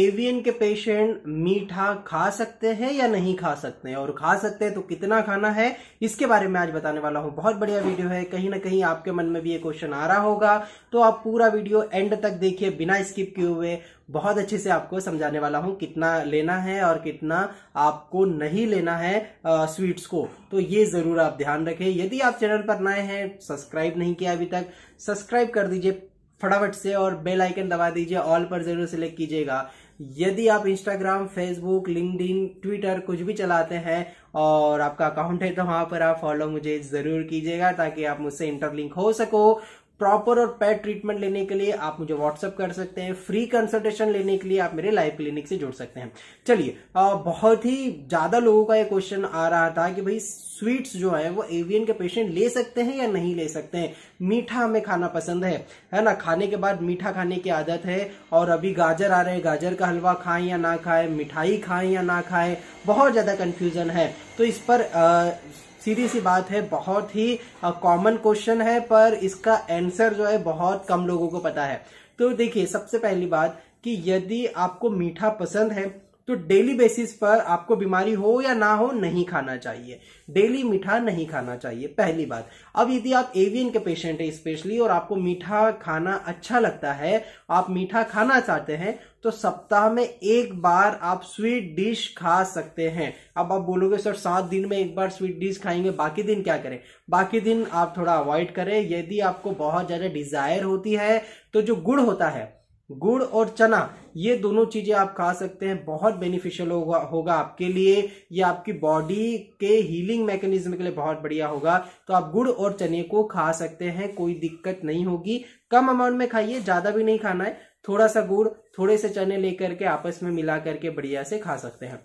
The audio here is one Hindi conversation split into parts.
एवियन के पेशेंट मीठा खा सकते हैं या नहीं खा सकते हैं और खा सकते हैं तो कितना खाना है इसके बारे में आज बताने वाला हूं बहुत बढ़िया वीडियो है कहीं ना कहीं आपके मन में भी ये क्वेश्चन आ रहा होगा तो आप पूरा वीडियो एंड तक देखिए बिना स्किप किए हुए बहुत अच्छे से आपको समझाने वाला हूं कितना लेना है और कितना आपको नहीं लेना है आ, स्वीट्स को तो ये ज़रूर आप ध्यान रखें यदि आप चैनल पर नए हैं सब्सक्राइब नहीं किया अभी तक सब्सक्राइब कर दीजिए फटाफट से और बेल आइकन दबा दीजिए ऑल पर जरूर सेलेक्ट कीजिएगा यदि आप इंस्टाग्राम फेसबुक इन ट्विटर कुछ भी चलाते हैं और आपका अकाउंट है तो वहां पर आप फॉलो मुझे जरूर कीजिएगा ताकि आप मुझसे इंटरलिंक हो सको प्रॉपर और पैड ट्रीटमेंट लेने के लिए आप मुझे व्हाट्सअप कर सकते हैं फ्री कंसल्टेशन लेने के लिए आप मेरे लाइव क्लिनिक से जुड़ सकते हैं चलिए बहुत ही ज्यादा लोगों का ये क्वेश्चन आ रहा था कि भाई स्वीट्स जो है वो एवियन के पेशेंट ले सकते हैं या नहीं ले सकते हैं मीठा हमें खाना पसंद है है ना खाने के बाद मीठा खाने की आदत है और अभी गाजर आ रहे हैं गाजर का हलवा खाएं या ना खाएं मिठाई खाएं या ना खाएं बहुत ज्यादा कंफ्यूजन है तो इस पर आ, सीधी सी बात है बहुत ही कॉमन क्वेश्चन है पर इसका आंसर जो है बहुत कम लोगों को पता है तो देखिए सबसे पहली बात कि यदि आपको मीठा पसंद है तो डेली बेसिस पर आपको बीमारी हो या ना हो नहीं खाना चाहिए डेली मीठा नहीं खाना चाहिए पहली बात अब यदि आप एवियन के पेशेंट हैं स्पेशली और आपको मीठा खाना अच्छा लगता है आप मीठा खाना चाहते हैं तो सप्ताह में एक बार आप स्वीट डिश खा सकते हैं अब आप बोलोगे सर सात दिन में एक बार स्वीट डिश खाएंगे बाकी दिन क्या करें बाकी दिन आप थोड़ा अवॉइड करें यदि आपको बहुत ज़्यादा डिज़ायर होती है तो जो गुड़ होता है गुड़ और चना ये दोनों चीज़ें आप खा सकते हैं बहुत बेनिफिशियल होगा होगा आपके लिए ये आपकी बॉडी के हीलिंग मैकेनिज्म के लिए बहुत बढ़िया होगा तो आप गुड़ और चने को खा सकते हैं कोई दिक्कत नहीं होगी कम अमाउंट में खाइए ज़्यादा भी नहीं खाना है थोड़ा सा गुड़ थोड़े से चने लेकर के आपस में मिला करके बढ़िया से खा सकते हैं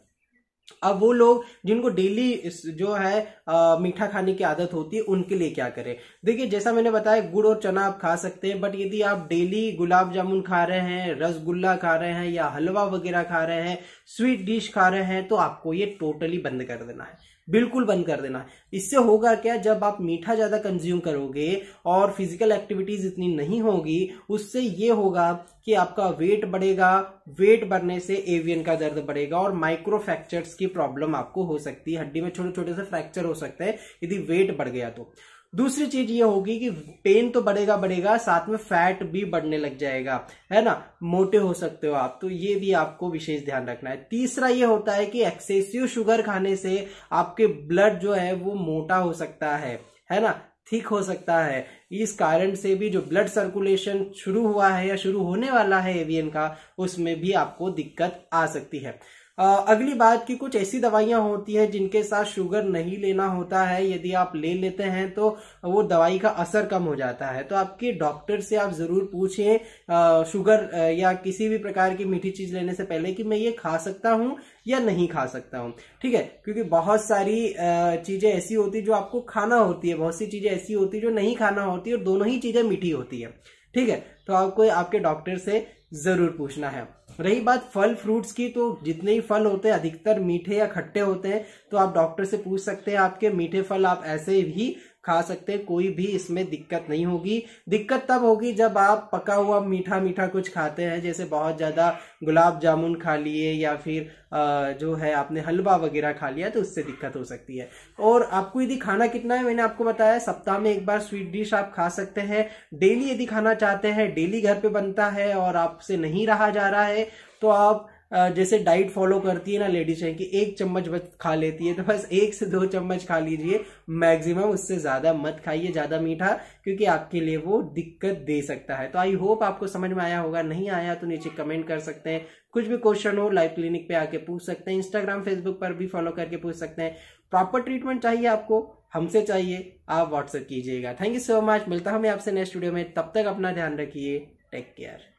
अब वो लोग जिनको डेली जो है आ, मीठा खाने की आदत होती है उनके लिए क्या करें देखिए जैसा मैंने बताया गुड़ और चना आप खा सकते हैं बट यदि आप डेली गुलाब जामुन खा रहे हैं रसगुल्ला खा रहे हैं या हलवा वगैरह खा रहे हैं स्वीट डिश खा रहे हैं तो आपको ये टोटली बंद कर देना है बिल्कुल बंद कर देना इससे होगा क्या जब आप मीठा ज़्यादा कंज्यूम करोगे और फिजिकल एक्टिविटीज़ इतनी नहीं होगी उससे ये होगा कि आपका वेट बढ़ेगा वेट बढ़ने से एवियन का दर्द बढ़ेगा और माइक्रो फ्रैक्चर्स की प्रॉब्लम आपको हो सकती है हड्डी में छोटे छोटे से फ्रैक्चर हो सकते हैं यदि वेट बढ़ गया तो दूसरी चीज ये होगी कि पेन तो बढ़ेगा बढ़ेगा साथ में फैट भी बढ़ने लग जाएगा है ना मोटे हो सकते हो आप तो ये भी आपको विशेष ध्यान रखना है तीसरा ये होता है कि एक्सेसिव शुगर खाने से आपके ब्लड जो है वो मोटा हो सकता है है ना ठीक हो सकता है इस कारण से भी जो ब्लड सर्कुलेशन शुरू हुआ है या शुरू होने वाला है एवियन का उसमें भी आपको दिक्कत आ सकती है अगली बात की कुछ ऐसी दवाइयां होती हैं जिनके साथ शुगर नहीं लेना होता है यदि आप ले लेते हैं तो वो दवाई का असर कम हो जाता है तो आपके डॉक्टर से आप ज़रूर पूछें शुगर या किसी भी प्रकार की मीठी चीज़ लेने से पहले कि मैं ये खा सकता हूं या नहीं खा सकता हूं ठीक है क्योंकि बहुत सारी चीज़ें ऐसी होती जो आपको खाना होती है बहुत सी चीज़ें ऐसी होती जो नहीं खाना होती और दोनों ही चीज़ें मीठी होती है ठीक है तो आपको आपके डॉक्टर से ज़रूर पूछना है रही बात फल फ्रूट्स की तो जितने ही फल होते हैं अधिकतर मीठे या खट्टे होते हैं तो आप डॉक्टर से पूछ सकते हैं आपके मीठे फल आप ऐसे ही खा सकते हैं कोई भी इसमें दिक्कत नहीं होगी दिक्कत तब होगी जब आप पका हुआ मीठा मीठा कुछ खाते हैं जैसे बहुत ज़्यादा गुलाब जामुन खा लिए या फिर जो है आपने हलवा वगैरह खा लिया तो उससे दिक्कत हो सकती है और आपको यदि खाना कितना है मैंने आपको बताया सप्ताह में एक बार स्वीट डिश आप खा सकते हैं डेली यदि खाना चाहते हैं डेली घर पे बनता है और आपसे नहीं रहा जा रहा है तो आप जैसे डाइट फॉलो करती है ना लेडीज है कि एक चम्मच बस खा लेती है तो बस एक से दो चम्मच खा लीजिए मैक्सिमम उससे ज़्यादा मत खाइए ज़्यादा मीठा क्योंकि आपके लिए वो दिक्कत दे सकता है तो आई होप आपको समझ में आया होगा नहीं आया तो नीचे कमेंट कर सकते हैं कुछ भी क्वेश्चन हो लाइव क्लिनिक पे आके पूछ सकते हैं इंस्टाग्राम फेसबुक पर भी फॉलो करके पूछ सकते हैं प्रॉपर ट्रीटमेंट चाहिए आपको हमसे चाहिए आप व्हाट्सएप कीजिएगा थैंक यू सो मच मिलता हूँ मैं आपसे नेक्स्ट वीडियो में तब तक अपना ध्यान रखिए टेक केयर